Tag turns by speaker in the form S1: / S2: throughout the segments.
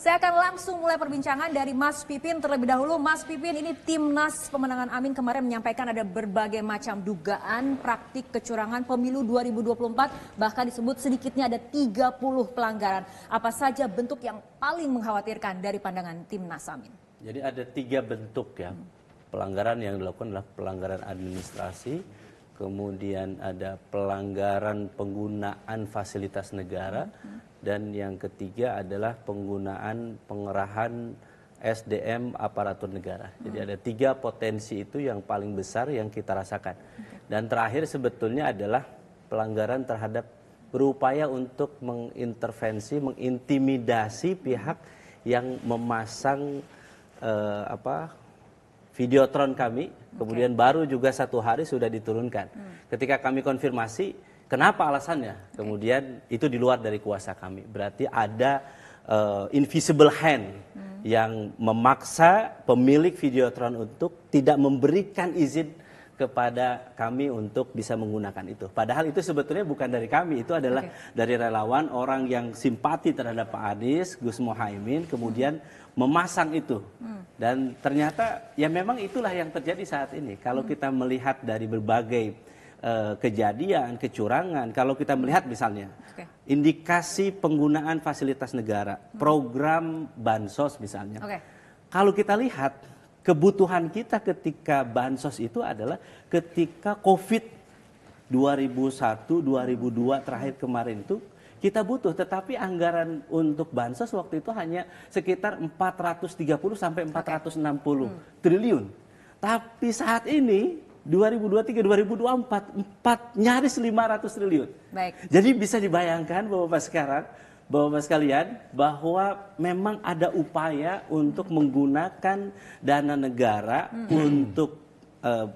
S1: Saya akan langsung mulai perbincangan dari Mas Pipin terlebih dahulu. Mas Pipin ini timnas pemenangan Amin kemarin menyampaikan ada berbagai macam dugaan praktik kecurangan pemilu 2024. Bahkan disebut sedikitnya ada 30 pelanggaran. Apa saja bentuk yang paling mengkhawatirkan dari pandangan timnas Amin? Jadi ada tiga bentuk ya. Pelanggaran yang dilakukan adalah pelanggaran administrasi, kemudian ada pelanggaran penggunaan fasilitas negara, dan yang ketiga adalah penggunaan pengerahan SDM aparatur negara. Jadi ada tiga potensi itu yang paling besar yang kita rasakan. Dan terakhir sebetulnya adalah pelanggaran terhadap berupaya untuk mengintervensi, mengintimidasi pihak yang memasang eh, apa videotron kami, kemudian okay. baru juga satu hari sudah diturunkan. Hmm. Ketika kami konfirmasi, kenapa alasannya? Okay. Kemudian itu di luar dari kuasa kami. Berarti ada uh, invisible hand hmm. yang memaksa pemilik videotron untuk tidak memberikan izin kepada kami untuk bisa menggunakan itu. Padahal itu sebetulnya bukan dari kami, itu adalah okay. dari relawan orang yang simpati terhadap Pak Anies, Gus Mohaimin, kemudian memasang itu. Hmm. Dan ternyata ya memang itulah yang terjadi saat ini. Kalau hmm. kita melihat dari berbagai uh, kejadian, kecurangan, kalau kita melihat misalnya okay. indikasi penggunaan fasilitas negara, hmm. program bansos misalnya. Okay. Kalau kita lihat kebutuhan kita ketika bansos itu adalah ketika COVID 2001, 2002 terakhir kemarin itu kita butuh tetapi anggaran untuk bansos waktu itu hanya sekitar 430 sampai 460 okay. Hmm. triliun. Tapi saat ini 2023 2024 4 nyaris 500 triliun. Baik. Jadi bisa dibayangkan bahwa sekarang Bapak-Bapak sekalian, bahwa memang ada upaya untuk menggunakan dana negara hmm. untuk uh,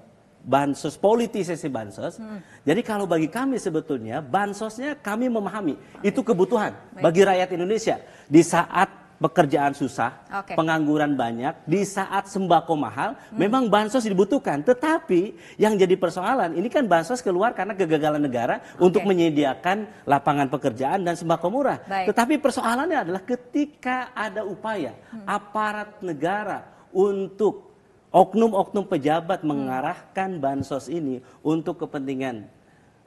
S1: bansos politisasi bansos. Hmm. Jadi kalau bagi kami sebetulnya bansosnya kami memahami itu kebutuhan bagi rakyat Indonesia di saat pekerjaan susah, okay. pengangguran banyak, di saat sembako mahal, hmm. memang bansos dibutuhkan. Tetapi yang jadi persoalan, ini kan bansos keluar karena kegagalan negara okay. untuk menyediakan lapangan pekerjaan dan sembako murah. Baik. Tetapi persoalannya adalah ketika ada upaya hmm. aparat negara untuk oknum-oknum pejabat hmm. mengarahkan bansos ini untuk kepentingan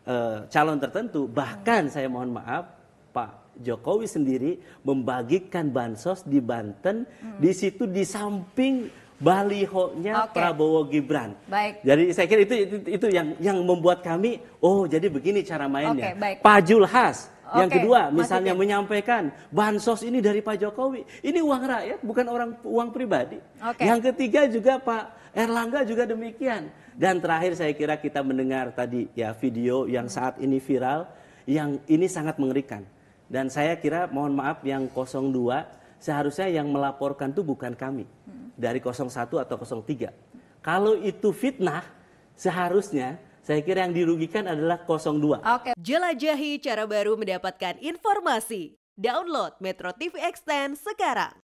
S1: uh, calon tertentu, bahkan hmm. saya mohon maaf Pak Jokowi sendiri membagikan bansos di Banten, hmm. di situ di samping balihonya okay. Prabowo Gibran. Baik. Jadi saya kira itu, itu itu yang yang membuat kami oh jadi begini cara mainnya. Okay, baik. Pak Julhas okay, yang kedua misalnya ya. menyampaikan bansos ini dari Pak Jokowi. Ini uang rakyat bukan orang uang pribadi. Okay. Yang ketiga juga Pak Erlangga juga demikian. Dan terakhir saya kira kita mendengar tadi ya video yang saat ini viral yang ini sangat mengerikan dan saya kira mohon maaf yang 02 seharusnya yang melaporkan itu bukan kami. Hmm. Dari 01 atau 03. Kalau itu fitnah seharusnya saya kira yang dirugikan adalah 02. Oke. Jelajahi cara baru mendapatkan informasi. Download Metro TV Extend sekarang.